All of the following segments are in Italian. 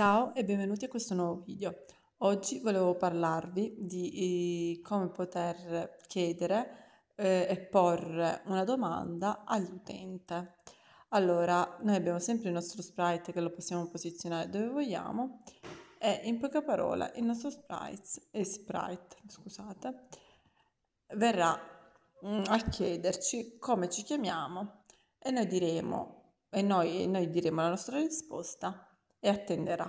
Ciao e benvenuti a questo nuovo video. Oggi volevo parlarvi di eh, come poter chiedere eh, e porre una domanda all'utente. Allora, noi abbiamo sempre il nostro sprite che lo possiamo posizionare dove vogliamo e in poche parole il nostro sprite, eh, sprite scusate, verrà mm, a chiederci come ci chiamiamo e noi diremo, e noi, noi diremo la nostra risposta e attenderà.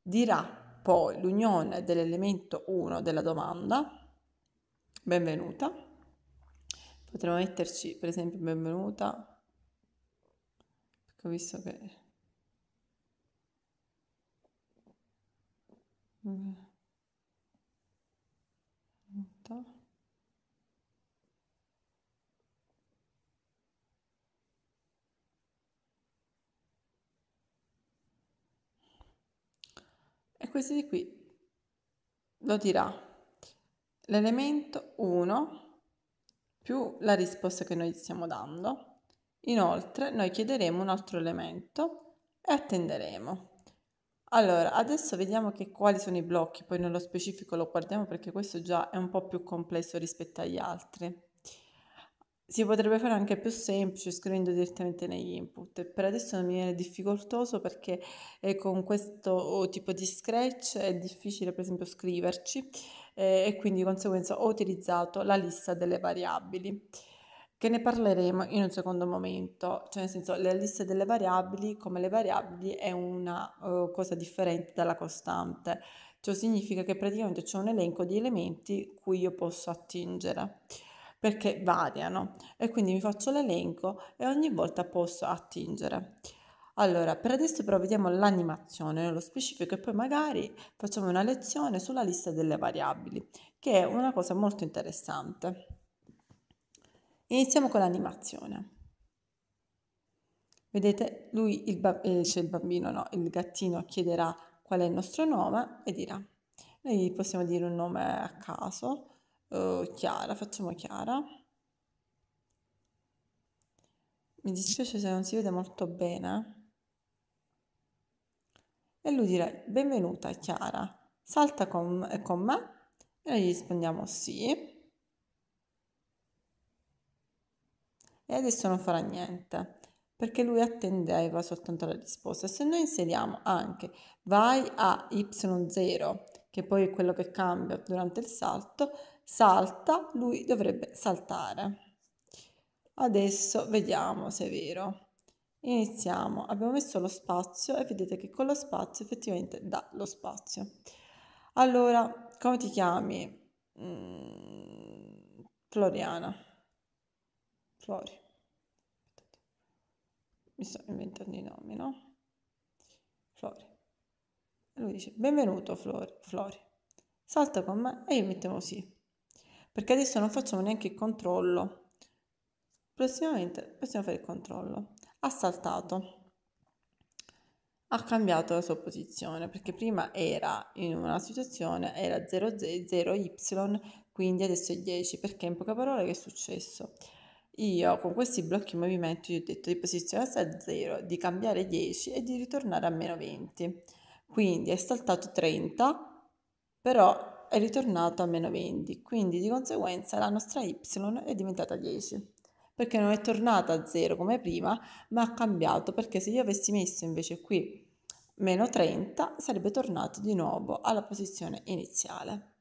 Dirà poi l'unione dell'elemento 1 della domanda, benvenuta. Potremmo metterci per esempio benvenuta, perché ho visto che... Benvenuta. questi di qui lo dirà l'elemento 1 più la risposta che noi stiamo dando. Inoltre noi chiederemo un altro elemento e attenderemo. Allora, adesso vediamo che quali sono i blocchi, poi nello specifico lo guardiamo perché questo già è un po' più complesso rispetto agli altri. Si potrebbe fare anche più semplice scrivendo direttamente negli input, per adesso non mi viene difficoltoso perché eh, con questo tipo di scratch è difficile per esempio scriverci eh, e quindi di conseguenza ho utilizzato la lista delle variabili che ne parleremo in un secondo momento, cioè nel senso la lista delle variabili come le variabili è una uh, cosa differente dalla costante, ciò significa che praticamente c'è un elenco di elementi cui io posso attingere perché variano e quindi mi faccio l'elenco e ogni volta posso attingere. Allora, per adesso però vediamo l'animazione nello specifico e poi magari facciamo una lezione sulla lista delle variabili, che è una cosa molto interessante. Iniziamo con l'animazione. Vedete, lui, il, ba- eh, cioè il bambino, no, il gattino chiederà qual è il nostro nome e dirà. Noi possiamo dire un nome a caso, uh, Chiara, facciamo Chiara. Mi dispiace se non si vede molto bene. E lui dirà, benvenuta Chiara, salta con, eh, con me? E noi gli rispondiamo sì. E adesso non farà niente perché lui attendeva soltanto la risposta. Se noi inseriamo anche vai a y0, che poi è quello che cambia durante il salto, salta, lui dovrebbe saltare. Adesso vediamo se è vero. Iniziamo, abbiamo messo lo spazio e vedete che con lo spazio effettivamente dà lo spazio. Allora, come ti chiami? Mm, Floriana. Flori. Mi sto inventando i nomi, no? Flori. Lui dice, benvenuto Flori. Flori. Salta con me e io mettiamo sì perché adesso non facciamo neanche il controllo. Prossimamente possiamo fare il controllo. Ha saltato. Ha cambiato la sua posizione perché prima era in una situazione, era 0, y, quindi adesso è 10. Perché in poche parole che è successo? Io con questi blocchi in movimento ho detto di posizionarsi a 0, di cambiare 10 e di ritornare a meno 20. Quindi è saltato 30, però è ritornato a meno 20, quindi di conseguenza la nostra y è diventata 10, perché non è tornata a 0 come prima, ma ha cambiato, perché se io avessi messo invece qui meno 30 sarebbe tornato di nuovo alla posizione iniziale.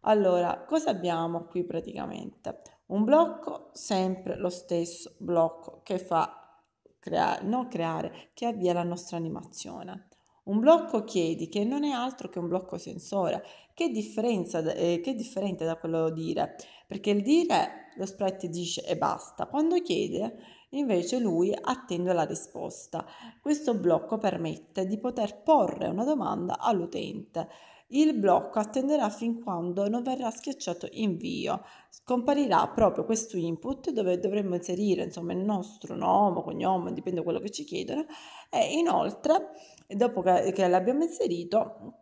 Allora, cosa abbiamo qui praticamente? Un blocco, sempre lo stesso blocco che fa creare, non creare, che avvia la nostra animazione. Un blocco chiedi che non è altro che un blocco sensore, che, eh, che è differente da quello dire, perché il dire lo spread dice e basta, quando chiede invece lui attende la risposta. Questo blocco permette di poter porre una domanda all'utente. Il blocco attenderà fin quando non verrà schiacciato invio. Scomparirà proprio questo input dove dovremmo inserire insomma, il nostro nome, cognome, dipende da quello che ci chiedono. E inoltre e dopo che, l'abbiamo inserito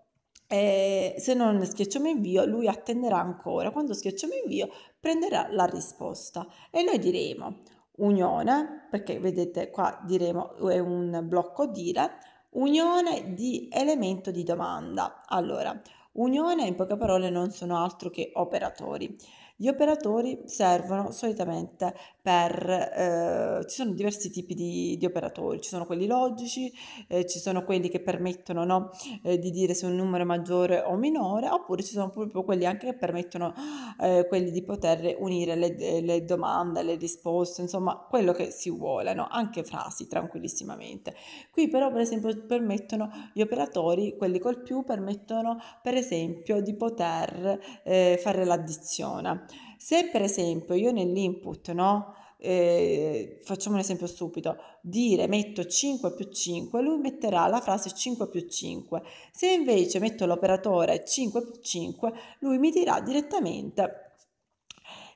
eh, se non schiacciamo invio lui attenderà ancora quando schiacciamo invio prenderà la risposta e noi diremo unione perché vedete qua diremo è un blocco dire unione di elemento di domanda allora unione in poche parole non sono altro che operatori gli operatori servono solitamente per... Eh, ci sono diversi tipi di, di, operatori, ci sono quelli logici, eh, ci sono quelli che permettono no, eh, di dire se un numero è maggiore o minore, oppure ci sono proprio quelli anche che permettono eh, quelli di poter unire le, le, domande, le risposte, insomma quello che si vuole, no? anche frasi tranquillissimamente. Qui però per esempio permettono gli operatori, quelli col più, permettono per esempio di poter eh, fare l'addizione. Se per esempio io nell'input, no? Eh, facciamo un esempio stupido, dire metto 5 più 5, lui metterà la frase 5 più 5. Se invece metto l'operatore 5 più 5, lui mi dirà direttamente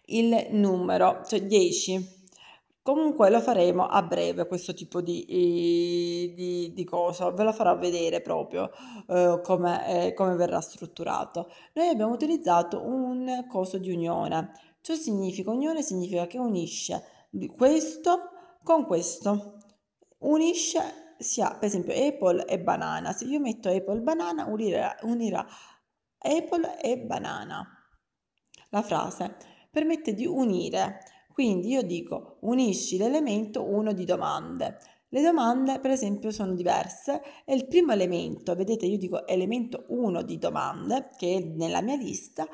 il numero, cioè 10. Comunque lo faremo a breve questo tipo di, eh, di cosa, ve la farà vedere proprio eh, come, eh, come verrà strutturato. Noi abbiamo utilizzato un coso di unione, ciò significa unione significa che unisce questo con questo, unisce sia per esempio apple e banana, se io metto apple banana unirà, unirà apple e banana. La frase permette di unire quindi io dico unisci l'elemento 1 di domande. Le domande, per esempio, sono diverse e il primo elemento, vedete io dico elemento 1 di domande, che è nella mia lista,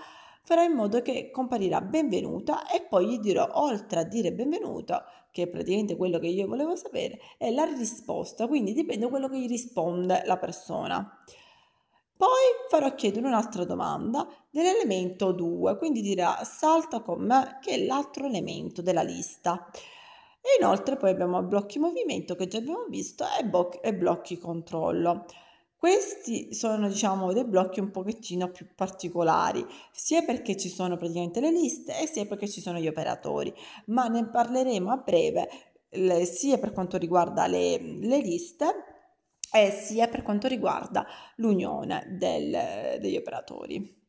farà in modo che comparirà benvenuta e poi gli dirò, oltre a dire benvenuto, che è praticamente quello che io volevo sapere, è la risposta, quindi dipende da quello che gli risponde la persona. Poi farò chiedere un'altra domanda dell'elemento 2, quindi dirà salta con me che è l'altro elemento della lista. E inoltre poi abbiamo blocchi movimento che già abbiamo visto e, bo- e blocchi controllo. Questi sono diciamo dei blocchi un pochettino più particolari, sia perché ci sono praticamente le liste e sia perché ci sono gli operatori, ma ne parleremo a breve le, sia per quanto riguarda le, le liste sia per quanto riguarda l'unione del, degli operatori.